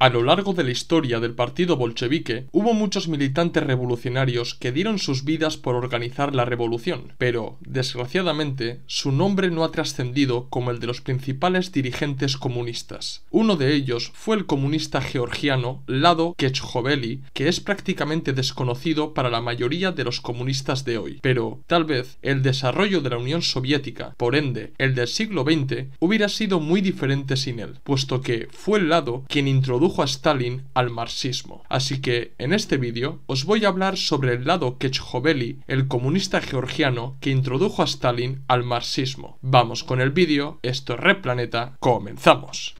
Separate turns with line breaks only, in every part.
A lo largo de la historia del partido bolchevique hubo muchos militantes revolucionarios que dieron sus vidas por organizar la revolución, pero, desgraciadamente, su nombre no ha trascendido como el de los principales dirigentes comunistas. Uno de ellos fue el comunista georgiano Lado Kechoveli, que es prácticamente desconocido para la mayoría de los comunistas de hoy, pero tal vez el desarrollo de la Unión Soviética, por ende, el del siglo XX, hubiera sido muy diferente sin él, puesto que fue Lado quien introdujo a Stalin al marxismo. Así que, en este vídeo, os voy a hablar sobre el lado quechovelli, el comunista georgiano que introdujo a Stalin al marxismo. Vamos con el vídeo, esto es Planeta, comenzamos.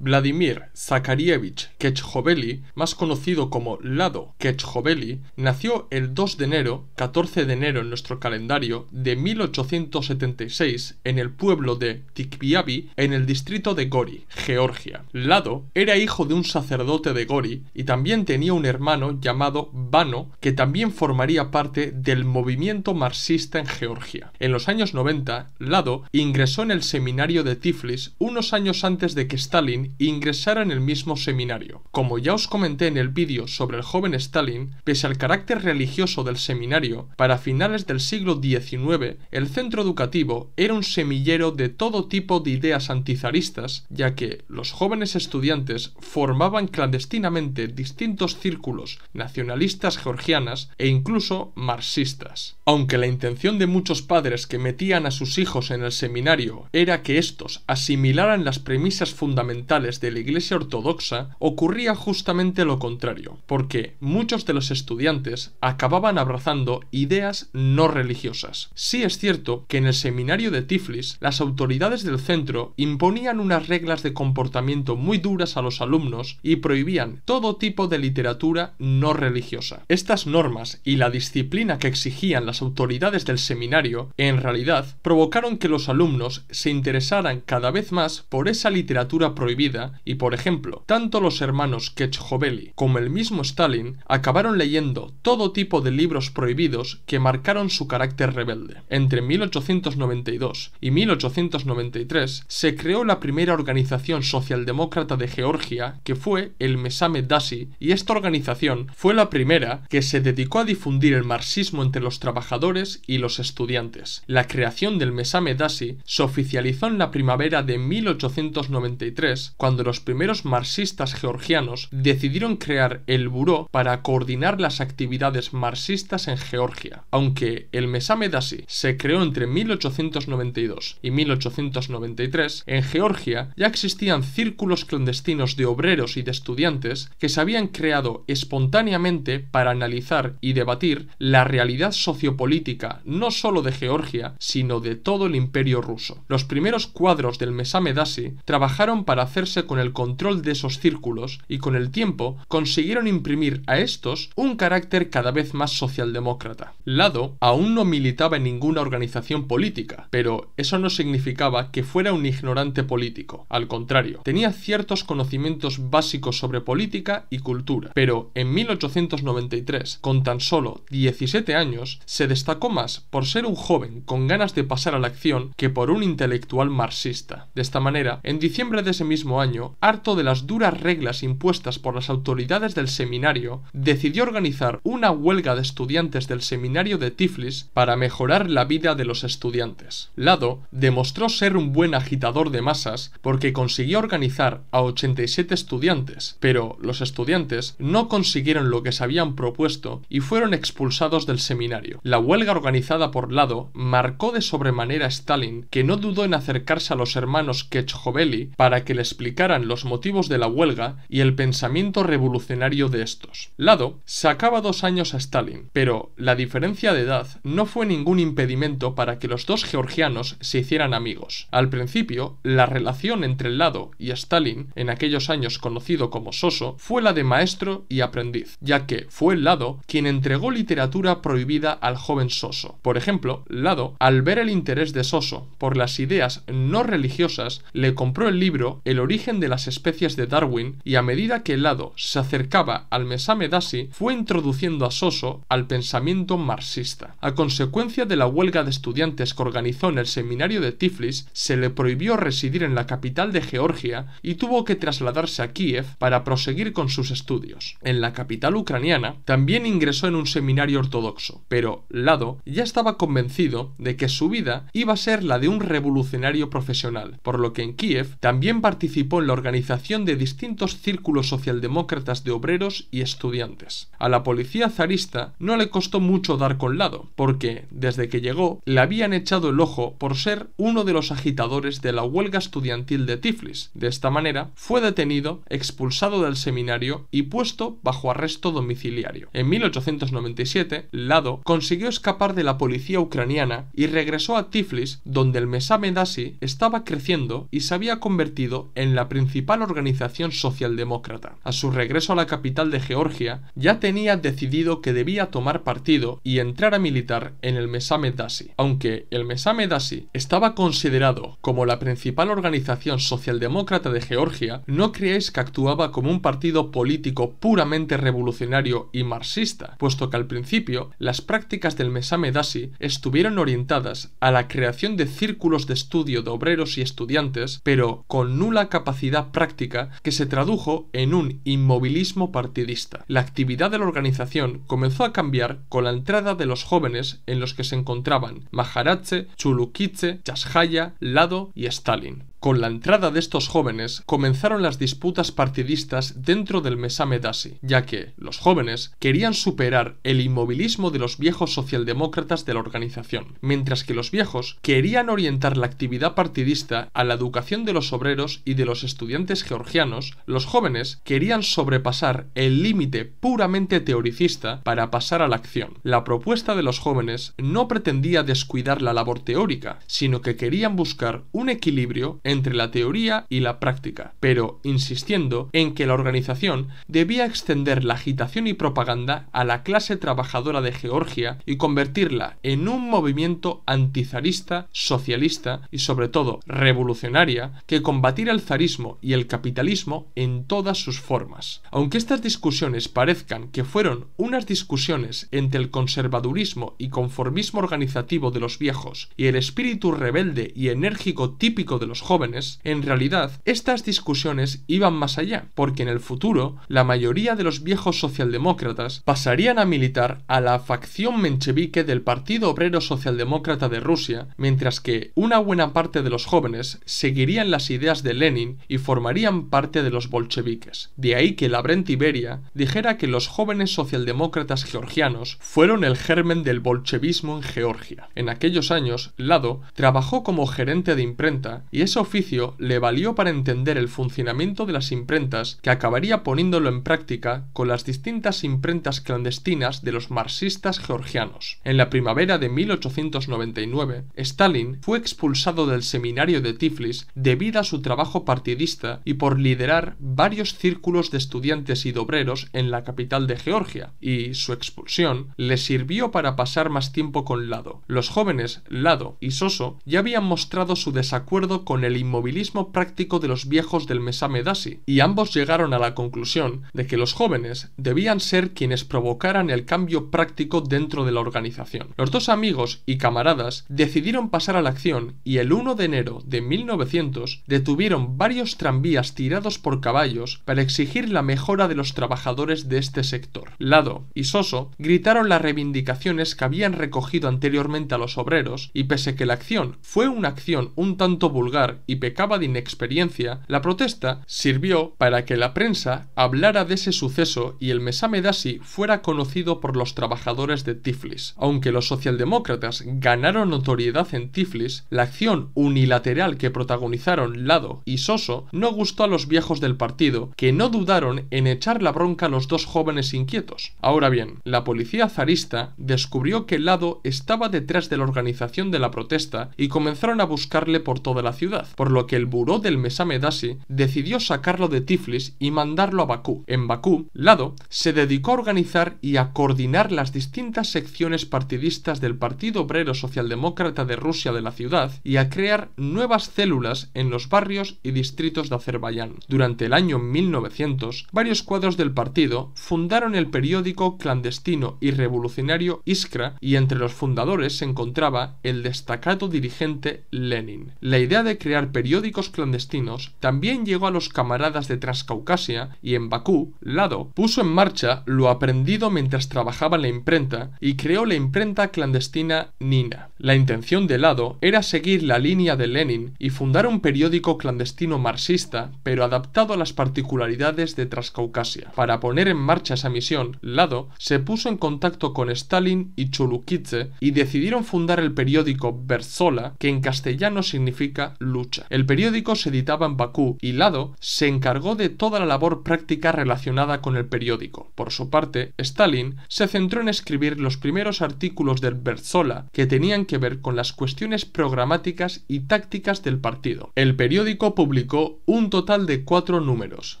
Vladimir Zakarievich Kechhoveli, más conocido como Lado Kechhoveli, nació el 2 de enero, 14 de enero en nuestro calendario, de 1876 en el pueblo de Tikviavi, en el distrito de Gori, Georgia. Lado era hijo de un sacerdote de Gori y también tenía un hermano llamado Vano, que también formaría parte del movimiento marxista en Georgia. En los años 90, Lado ingresó en el seminario de Tiflis unos años antes de que Stalin ingresara en el mismo seminario. Como ya os comenté en el vídeo sobre el joven Stalin, pese al carácter religioso del seminario, para finales del siglo XIX, el centro educativo era un semillero de todo tipo de ideas antizaristas, ya que los jóvenes estudiantes formaban clandestinamente distintos círculos nacionalistas georgianas e incluso marxistas. Aunque la intención de muchos padres que metían a sus hijos en el seminario era que estos asimilaran las premisas fundamentales de la Iglesia Ortodoxa ocurría justamente lo contrario, porque muchos de los estudiantes acababan abrazando ideas no religiosas. Sí es cierto que en el seminario de Tiflis las autoridades del centro imponían unas reglas de comportamiento muy duras a los alumnos y prohibían todo tipo de literatura no religiosa. Estas normas y la disciplina que exigían las autoridades del seminario, en realidad, provocaron que los alumnos se interesaran cada vez más por esa literatura prohibida y, por ejemplo, tanto los hermanos Kechhoveli como el mismo Stalin acabaron leyendo todo tipo de libros prohibidos que marcaron su carácter rebelde. Entre 1892 y 1893 se creó la primera organización socialdemócrata de Georgia, que fue el Mesame Dasi, y esta organización fue la primera que se dedicó a difundir el marxismo entre los trabajadores y los estudiantes. La creación del Mesame Dasi se oficializó en la primavera de 1893 cuando los primeros marxistas georgianos decidieron crear el Buró para coordinar las actividades marxistas en Georgia. Aunque el mesamedasi se creó entre 1892 y 1893, en Georgia ya existían círculos clandestinos de obreros y de estudiantes que se habían creado espontáneamente para analizar y debatir la realidad sociopolítica no solo de Georgia, sino de todo el imperio ruso. Los primeros cuadros del mesamedasi trabajaron para hacer con el control de esos círculos y con el tiempo consiguieron imprimir a estos un carácter cada vez más socialdemócrata. Lado aún no militaba en ninguna organización política, pero eso no significaba que fuera un ignorante político. Al contrario, tenía ciertos conocimientos básicos sobre política y cultura, pero en 1893, con tan solo 17 años, se destacó más por ser un joven con ganas de pasar a la acción que por un intelectual marxista. De esta manera, en diciembre de ese mismo año, harto de las duras reglas impuestas por las autoridades del seminario, decidió organizar una huelga de estudiantes del seminario de Tiflis para mejorar la vida de los estudiantes. Lado demostró ser un buen agitador de masas porque consiguió organizar a 87 estudiantes, pero los estudiantes no consiguieron lo que se habían propuesto y fueron expulsados del seminario. La huelga organizada por Lado marcó de sobremanera a Stalin, que no dudó en acercarse a los hermanos Kechhoveli para que le explicara explicaran los motivos de la huelga y el pensamiento revolucionario de estos. Lado sacaba dos años a Stalin, pero la diferencia de edad no fue ningún impedimento para que los dos georgianos se hicieran amigos. Al principio, la relación entre Lado y Stalin, en aquellos años conocido como Soso, fue la de maestro y aprendiz, ya que fue Lado quien entregó literatura prohibida al joven Soso. Por ejemplo, Lado, al ver el interés de Soso por las ideas no religiosas, le compró el libro El origen de las especies de Darwin y a medida que Lado se acercaba al mesame fue introduciendo a Soso al pensamiento marxista. A consecuencia de la huelga de estudiantes que organizó en el seminario de Tiflis, se le prohibió residir en la capital de Georgia y tuvo que trasladarse a Kiev para proseguir con sus estudios. En la capital ucraniana también ingresó en un seminario ortodoxo, pero Lado ya estaba convencido de que su vida iba a ser la de un revolucionario profesional, por lo que en Kiev también participó en la organización de distintos círculos socialdemócratas de obreros y estudiantes. A la policía zarista no le costó mucho dar con lado, porque, desde que llegó, le habían echado el ojo por ser uno de los agitadores de la huelga estudiantil de Tiflis. De esta manera, fue detenido, expulsado del seminario y puesto bajo arresto domiciliario. En 1897, Lado consiguió escapar de la policía ucraniana y regresó a Tiflis, donde el Mesamedasi estaba creciendo y se había convertido en la principal organización socialdemócrata. A su regreso a la capital de Georgia, ya tenía decidido que debía tomar partido y entrar a militar en el Mesame Dasi. Aunque el Mesame Dasi estaba considerado como la principal organización socialdemócrata de Georgia, no creéis que actuaba como un partido político puramente revolucionario y marxista, puesto que al principio las prácticas del Mesame Dasi estuvieron orientadas a la creación de círculos de estudio de obreros y estudiantes, pero con nula capacidad práctica que se tradujo en un inmovilismo partidista. La actividad de la organización comenzó a cambiar con la entrada de los jóvenes en los que se encontraban Maharache, Chulukitse, Chashaya, Lado y Stalin. Con la entrada de estos jóvenes comenzaron las disputas partidistas dentro del Mesame Dasi, ya que los jóvenes querían superar el inmovilismo de los viejos socialdemócratas de la organización, mientras que los viejos querían orientar la actividad partidista a la educación de los obreros y de los estudiantes georgianos, los jóvenes querían sobrepasar el límite puramente teoricista para pasar a la acción. La propuesta de los jóvenes no pretendía descuidar la labor teórica, sino que querían buscar un equilibrio entre la teoría y la práctica, pero insistiendo en que la organización debía extender la agitación y propaganda a la clase trabajadora de Georgia y convertirla en un movimiento antizarista, socialista y sobre todo revolucionaria que combatiera el zarismo y el capitalismo en todas sus formas. Aunque estas discusiones parezcan que fueron unas discusiones entre el conservadurismo y conformismo organizativo de los viejos y el espíritu rebelde y enérgico típico de los jóvenes, en realidad estas discusiones iban más allá, porque en el futuro la mayoría de los viejos socialdemócratas pasarían a militar a la facción menchevique del Partido Obrero Socialdemócrata de Rusia, mientras que una buena parte de los jóvenes seguirían las ideas de Lenin y formarían parte de los bolcheviques. De ahí que brent Iberia dijera que los jóvenes socialdemócratas georgianos fueron el germen del bolchevismo en Georgia. En aquellos años, Lado trabajó como gerente de imprenta y eso oficio le valió para entender el funcionamiento de las imprentas que acabaría poniéndolo en práctica con las distintas imprentas clandestinas de los marxistas georgianos. En la primavera de 1899, Stalin fue expulsado del seminario de Tiflis debido a su trabajo partidista y por liderar varios círculos de estudiantes y dobreros obreros en la capital de Georgia, y su expulsión le sirvió para pasar más tiempo con Lado. Los jóvenes Lado y Soso ya habían mostrado su desacuerdo con el inmovilismo práctico de los viejos del Mesame Dasi, y ambos llegaron a la conclusión de que los jóvenes debían ser quienes provocaran el cambio práctico dentro de la organización. Los dos amigos y camaradas decidieron pasar a la acción y el 1 de enero de 1900 detuvieron varios tranvías tirados por caballos para exigir la mejora de los trabajadores de este sector. Lado y Soso gritaron las reivindicaciones que habían recogido anteriormente a los obreros y pese que la acción fue una acción un tanto vulgar y pecaba de inexperiencia, la protesta sirvió para que la prensa hablara de ese suceso y el mesame fuera conocido por los trabajadores de Tiflis. Aunque los socialdemócratas ganaron notoriedad en Tiflis, la acción unilateral que protagonizaron Lado y Soso no gustó a los viejos del partido, que no dudaron en echar la bronca a los dos jóvenes inquietos. Ahora bien, la policía zarista descubrió que Lado estaba detrás de la organización de la protesta y comenzaron a buscarle por toda la ciudad por lo que el buró del Mesamedasi decidió sacarlo de Tiflis y mandarlo a Bakú. En Bakú, Lado se dedicó a organizar y a coordinar las distintas secciones partidistas del Partido Obrero Socialdemócrata de Rusia de la ciudad y a crear nuevas células en los barrios y distritos de Azerbaiyán. Durante el año 1900, varios cuadros del partido fundaron el periódico clandestino y revolucionario Iskra y entre los fundadores se encontraba el destacado dirigente Lenin. La idea de crear periódicos clandestinos, también llegó a los camaradas de Transcaucasia y en Bakú, Lado, puso en marcha lo aprendido mientras trabajaba en la imprenta y creó la imprenta clandestina Nina. La intención de Lado era seguir la línea de Lenin y fundar un periódico clandestino marxista, pero adaptado a las particularidades de Transcaucasia. Para poner en marcha esa misión, Lado se puso en contacto con Stalin y chulukitze y decidieron fundar el periódico Berzola, que en castellano significa lucha. El periódico se editaba en Bakú y Lado se encargó de toda la labor práctica relacionada con el periódico. Por su parte, Stalin se centró en escribir los primeros artículos del Berzola que tenían que ver con las cuestiones programáticas y tácticas del partido. El periódico publicó un total de cuatro números,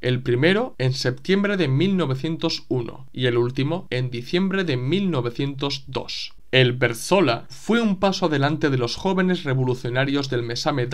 el primero en septiembre de 1901 y el último en diciembre de 1902. El Berzola fue un paso adelante de los jóvenes revolucionarios del Mesame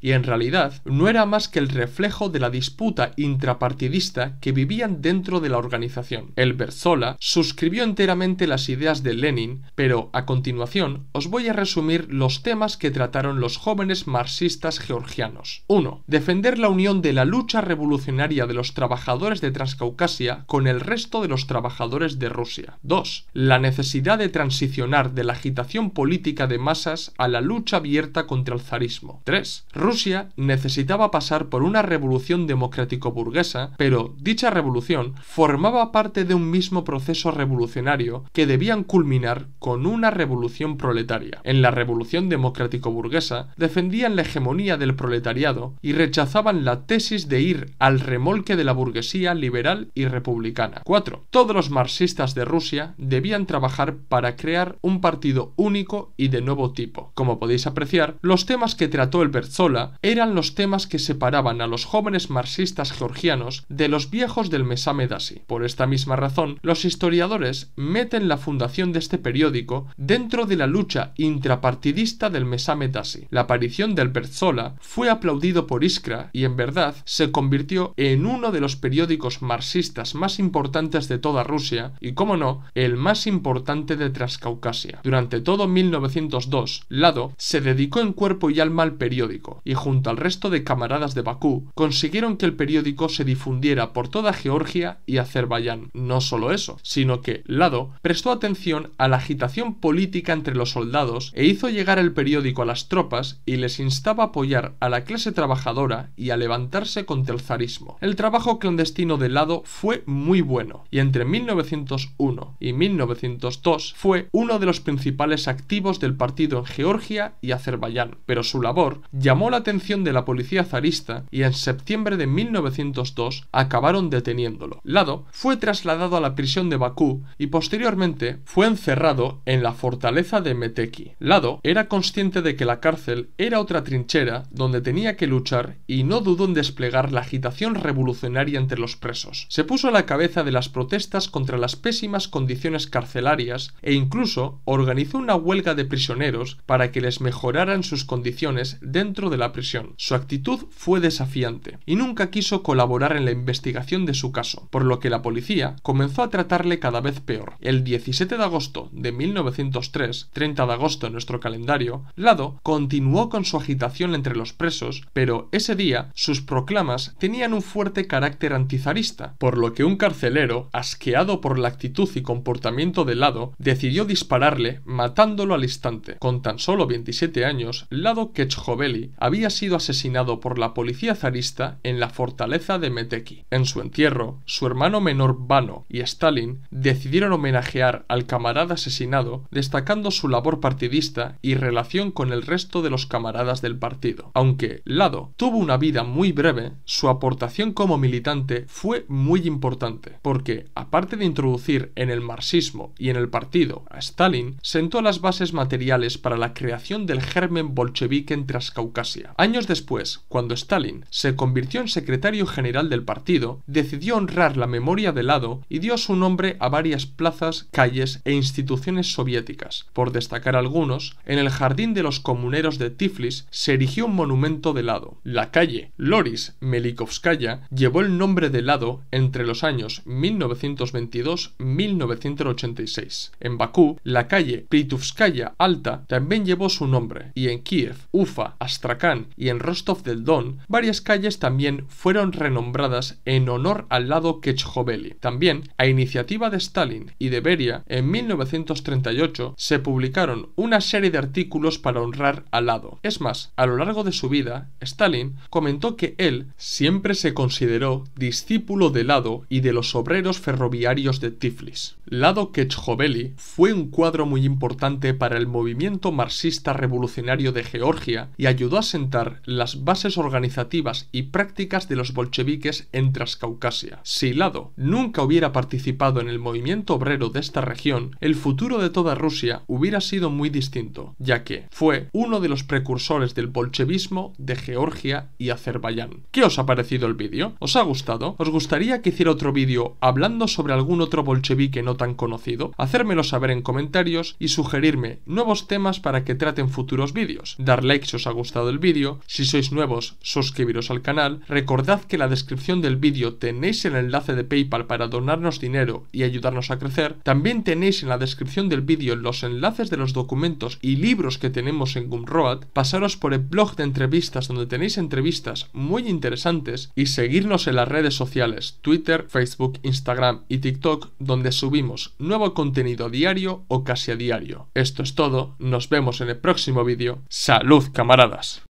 y en realidad no era más que el reflejo de la disputa intrapartidista que vivían dentro de la organización. El Berzola suscribió enteramente las ideas de Lenin, pero a continuación os voy a resumir los temas que trataron los jóvenes marxistas georgianos. 1. Defender la unión de la lucha revolucionaria de los trabajadores de Transcaucasia con el resto de los trabajadores de Rusia. 2. La necesidad de transicionar de la agitación política de masas a la lucha abierta contra el zarismo. 3. Rusia necesitaba pasar por una revolución democrático-burguesa, pero dicha revolución formaba parte de un mismo proceso revolucionario que debían culminar con una revolución proletaria. En la revolución democrático-burguesa defendían la hegemonía del proletariado y rechazaban la tesis de ir al remolque de la burguesía liberal y republicana. 4. Todos los marxistas de Rusia debían trabajar para crear un un partido único y de nuevo tipo. Como podéis apreciar, los temas que trató el Berzola eran los temas que separaban a los jóvenes marxistas georgianos de los viejos del Mesame Dasi. Por esta misma razón, los historiadores meten la fundación de este periódico dentro de la lucha intrapartidista del Mesame Dasi. La aparición del Berzola fue aplaudido por Iskra y en verdad se convirtió en uno de los periódicos marxistas más importantes de toda Rusia y, como no, el más importante de Transcaucasia. Durante todo 1902, Lado se dedicó en cuerpo y alma al periódico, y junto al resto de camaradas de Bakú, consiguieron que el periódico se difundiera por toda Georgia y Azerbaiyán. No solo eso, sino que Lado prestó atención a la agitación política entre los soldados e hizo llegar el periódico a las tropas y les instaba a apoyar a la clase trabajadora y a levantarse contra el zarismo. El trabajo clandestino de Lado fue muy bueno, y entre 1901 y 1902 fue uno de de los principales activos del partido en Georgia y Azerbaiyán, pero su labor llamó la atención de la policía zarista y en septiembre de 1902 acabaron deteniéndolo. Lado fue trasladado a la prisión de Bakú y posteriormente fue encerrado en la fortaleza de Meteki. Lado era consciente de que la cárcel era otra trinchera donde tenía que luchar y no dudó en desplegar la agitación revolucionaria entre los presos. Se puso a la cabeza de las protestas contra las pésimas condiciones carcelarias e incluso organizó una huelga de prisioneros para que les mejoraran sus condiciones dentro de la prisión. Su actitud fue desafiante y nunca quiso colaborar en la investigación de su caso, por lo que la policía comenzó a tratarle cada vez peor. El 17 de agosto de 1903, 30 de agosto en nuestro calendario, Lado continuó con su agitación entre los presos, pero ese día sus proclamas tenían un fuerte carácter antizarista, por lo que un carcelero, asqueado por la actitud y comportamiento de Lado, decidió disparar matándolo al instante. Con tan solo 27 años, Lado Kechoveli había sido asesinado por la policía zarista en la fortaleza de Meteki. En su entierro, su hermano menor Vano y Stalin decidieron homenajear al camarada asesinado, destacando su labor partidista y relación con el resto de los camaradas del partido. Aunque Lado tuvo una vida muy breve, su aportación como militante fue muy importante, porque aparte de introducir en el marxismo y en el partido a Stalin, Stalin sentó las bases materiales para la creación del germen bolchevique en Transcaucasia. Años después, cuando Stalin se convirtió en secretario general del partido, decidió honrar la memoria de Lado y dio su nombre a varias plazas, calles e instituciones soviéticas. Por destacar algunos, en el Jardín de los Comuneros de Tiflis se erigió un monumento de Lado. La calle Loris Melikovskaya llevó el nombre de Lado entre los años 1922-1986. En Bakú, la la calle Prituvskaya Alta también llevó su nombre, y en Kiev, Ufa, Astrakán y en Rostov del Don, varias calles también fueron renombradas en honor al lado Kechoveli. También, a iniciativa de Stalin y de Beria, en 1938 se publicaron una serie de artículos para honrar al lado. Es más, a lo largo de su vida, Stalin comentó que él siempre se consideró discípulo de Lado y de los obreros ferroviarios de Tiflis. Lado Kechoveli fue un cuadro muy importante para el movimiento marxista revolucionario de Georgia y ayudó a sentar las bases organizativas y prácticas de los bolcheviques en Transcaucasia. Si Lado nunca hubiera participado en el movimiento obrero de esta región, el futuro de toda Rusia hubiera sido muy distinto, ya que fue uno de los precursores del bolchevismo de Georgia y Azerbaiyán. ¿Qué os ha parecido el vídeo? ¿Os ha gustado? ¿Os gustaría que hiciera otro vídeo hablando sobre algún otro bolchevique no tan conocido? Hacérmelo saber en comentarios y sugerirme nuevos temas para que traten futuros vídeos. Dar like si os ha gustado el vídeo, si sois nuevos, suscribiros al canal. Recordad que en la descripción del vídeo tenéis el enlace de PayPal para donarnos dinero y ayudarnos a crecer. También tenéis en la descripción del vídeo los enlaces de los documentos y libros que tenemos en Gumroad. Pasaros por el blog de entrevistas donde tenéis entrevistas muy interesantes y seguirnos en las redes sociales, Twitter, Facebook, Instagram y TikTok, donde subimos nuevo contenido diario o cada a diario. Esto es todo, nos vemos en el próximo vídeo. ¡Salud, camaradas!